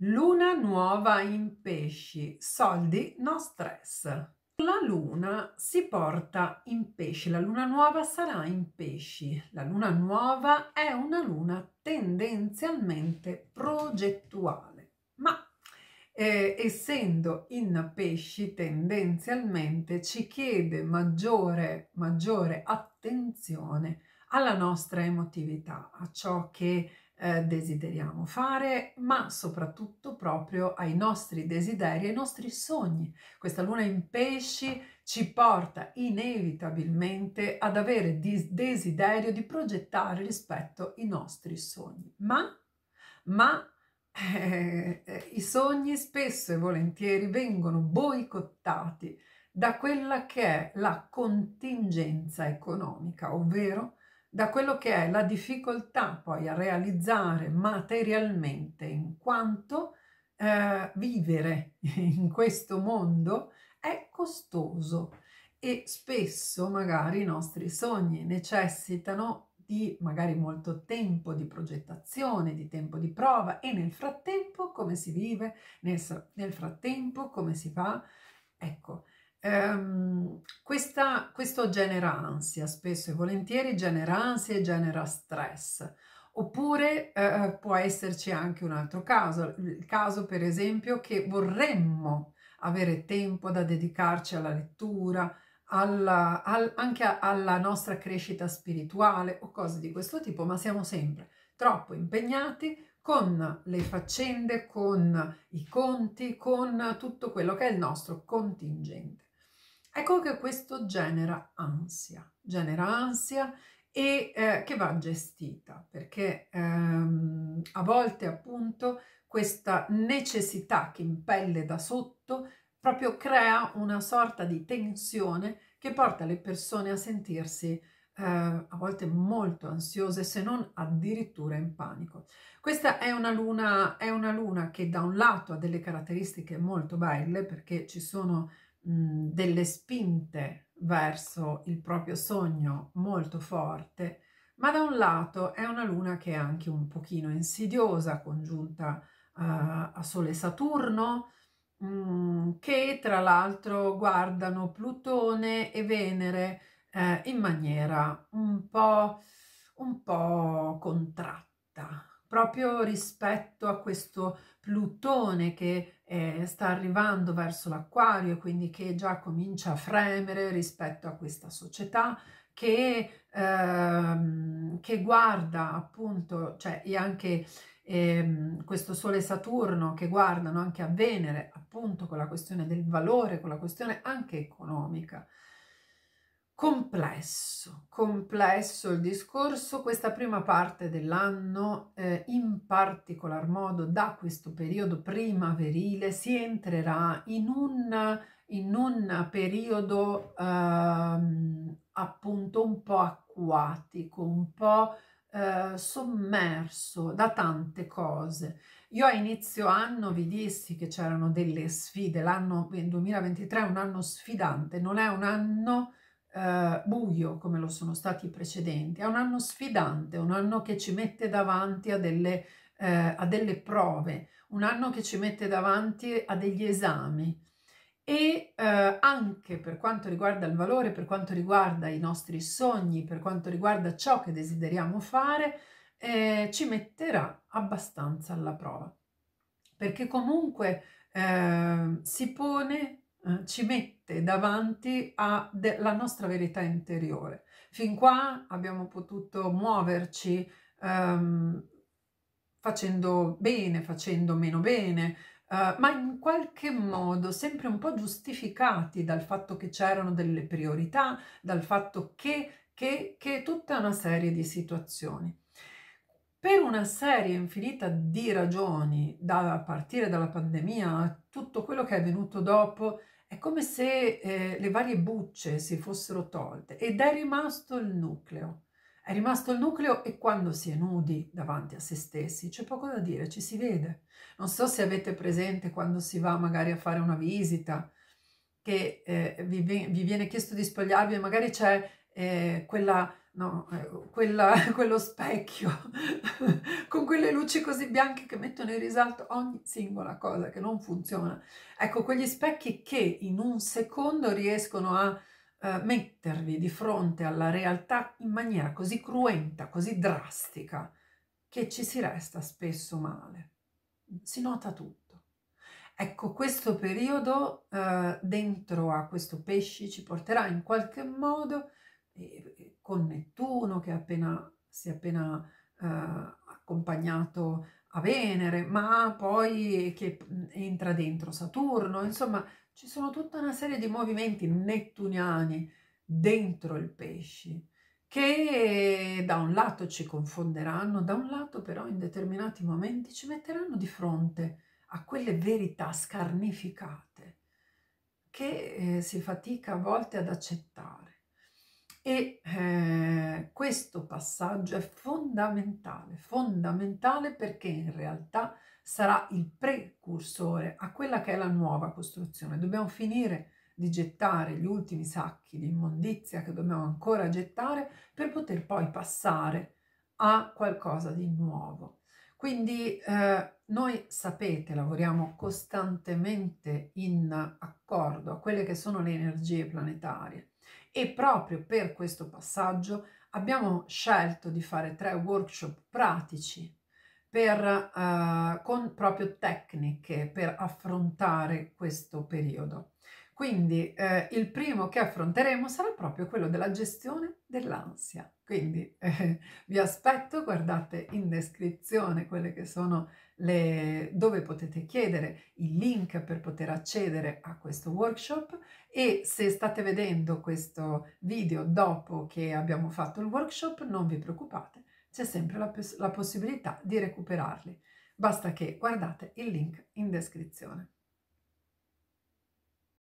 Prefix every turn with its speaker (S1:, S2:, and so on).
S1: Luna nuova in pesci, soldi no stress. La luna si porta in pesci, la luna nuova sarà in pesci. La luna nuova è una luna tendenzialmente progettuale, ma eh, essendo in pesci tendenzialmente ci chiede maggiore, maggiore attenzione alla nostra emotività, a ciò che eh, desideriamo fare, ma soprattutto proprio ai nostri desideri, ai nostri sogni. Questa luna in pesci ci porta inevitabilmente ad avere dis- desiderio di progettare rispetto ai nostri sogni, ma, ma eh, eh, i sogni spesso e volentieri vengono boicottati da quella che è la contingenza economica, ovvero da quello che è la difficoltà poi a realizzare materialmente, in quanto eh, vivere in questo mondo è costoso e spesso magari i nostri sogni necessitano di magari molto tempo di progettazione, di tempo di prova e nel frattempo come si vive, nel, nel frattempo come si fa. Ecco, ehm, questa, questo genera ansia, spesso e volentieri genera ansia e genera stress. Oppure eh, eh può esserci anche un altro caso, il caso per esempio che vorremmo avere tempo da dedicarci alla lettura, alla, al, anche alla nostra crescita spirituale o cose di questo tipo, ma siamo sempre troppo impegnati con le faccende, con i conti, con tutto quello che è il nostro contingente. Ecco che questo genera ansia, genera ansia e eh, che va gestita perché ehm, a volte appunto questa necessità che impelle da sotto proprio crea una sorta di tensione che porta le persone a sentirsi eh, a volte molto ansiose se non addirittura in panico. Questa è una, luna, è una luna che da un lato ha delle caratteristiche molto belle perché ci sono delle spinte verso il proprio sogno molto forte, ma da un lato è una luna che è anche un pochino insidiosa, congiunta a, a Sole Saturno, mh, che tra l'altro guardano Plutone e Venere eh, in maniera un po', un po' contratta, proprio rispetto a questo Plutone che eh, sta arrivando verso l'acquario, quindi che già comincia a fremere rispetto a questa società che, ehm, che guarda appunto, cioè e anche ehm, questo Sole e Saturno che guardano anche a Venere appunto con la questione del valore, con la questione anche economica complesso, complesso il discorso, questa prima parte dell'anno, eh, in particolar modo da questo periodo primaverile, si entrerà in un, in un periodo ehm, appunto un po' acquatico, un po' eh, sommerso da tante cose. Io a inizio anno vi dissi che c'erano delle sfide, l'anno 2023 eh, è un anno sfidante, non è un anno eh, buio come lo sono stati i precedenti, è un anno sfidante, un anno che ci mette davanti a delle, eh, a delle prove, un anno che ci mette davanti a degli esami e eh, anche per quanto riguarda il valore, per quanto riguarda i nostri sogni, per quanto riguarda ciò che desideriamo fare, eh, ci metterà abbastanza alla prova, perché comunque eh, si pone eh, ci mette davanti alla nostra verità interiore. Fin qua abbiamo potuto muoverci ehm, facendo bene, facendo meno bene, Uh, ma in qualche modo sempre un po' giustificati dal fatto che c'erano delle priorità, dal fatto che, che, che tutta una serie di situazioni. Per una serie infinita di ragioni, da, partire dalla pandemia a tutto quello che è venuto dopo, è come se eh, le varie bucce si fossero tolte ed è rimasto il nucleo. È rimasto il nucleo e quando si è nudi davanti a se stessi c'è poco da dire, ci si vede. Non so se avete presente quando si va magari a fare una visita che eh, vi, vi, viene chiesto di spogliarvi e magari c'è eh, quella no, ecco, quella, quello specchio con quelle luci così bianche che mettono in risalto ogni singola cosa che non funziona. Ecco, quegli specchi che in un secondo riescono a eh, mettervi di fronte alla realtà in maniera così cruenta, così drastica, che ci si resta spesso male. Si nota tutto. Ecco, questo periodo eh, dentro a questo pesci ci porterà in qualche modo a con Nettuno che è appena, si è appena eh, accompagnato a Venere, ma poi che entra dentro Saturno, insomma ci sono tutta una serie di movimenti nettuniani dentro il pesci che da un lato ci confonderanno, da un lato però in determinati momenti ci metteranno di fronte a quelle verità scarnificate che eh, si fatica a volte ad accettare. E eh, questo passaggio è fondamentale, fondamentale perché in realtà sarà il precursore a quella che è la nuova costruzione. Dobbiamo finire di gettare gli ultimi sacchi di immondizia che dobbiamo ancora gettare per poter poi passare a qualcosa di nuovo. Quindi eh, noi sapete, lavoriamo costantemente in accordo a quelle che sono le energie planetarie e proprio per questo passaggio abbiamo scelto di fare tre workshop pratici per, uh, con proprio tecniche per affrontare questo periodo. Quindi eh, il primo che affronteremo sarà proprio quello della gestione dell'ansia. Quindi eh, vi aspetto, guardate in descrizione quelle che sono le dove potete chiedere il link per poter accedere a questo workshop e se state vedendo questo video dopo che abbiamo fatto il workshop non vi preoccupate, c'è sempre la, la possibilità di recuperarli. Basta che guardate il link in descrizione.